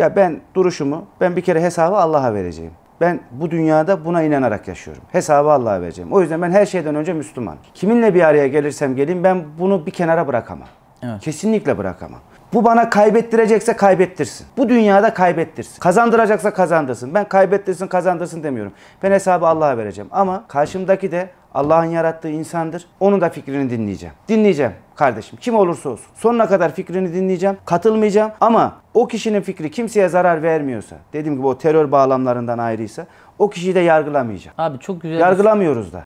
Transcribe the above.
Ya ben duruşumu, ben bir kere hesabı Allah'a vereceğim. Ben bu dünyada buna inanarak yaşıyorum. Hesabı Allah'a vereceğim. O yüzden ben her şeyden önce Müslüman. Kiminle bir araya gelirsem geleyim ben bunu bir kenara bırakamam. Evet. Kesinlikle bırakamam. Bu bana kaybettirecekse kaybettirsin. Bu dünyada kaybettirsin. Kazandıracaksa kazandırsın. Ben kaybettirsin kazandırsın demiyorum. Ben hesabı Allah'a vereceğim. Ama karşımdaki de Allah'ın yarattığı insandır. Onun da fikrini dinleyeceğim. Dinleyeceğim kardeşim. Kim olursa olsun. Sonuna kadar fikrini dinleyeceğim. Katılmayacağım ama o kişinin fikri kimseye zarar vermiyorsa, dediğim gibi o terör bağlamlarından ayrıysa o kişiyi de yargılamayacağım. Abi çok güzel. Yargılamıyoruz da.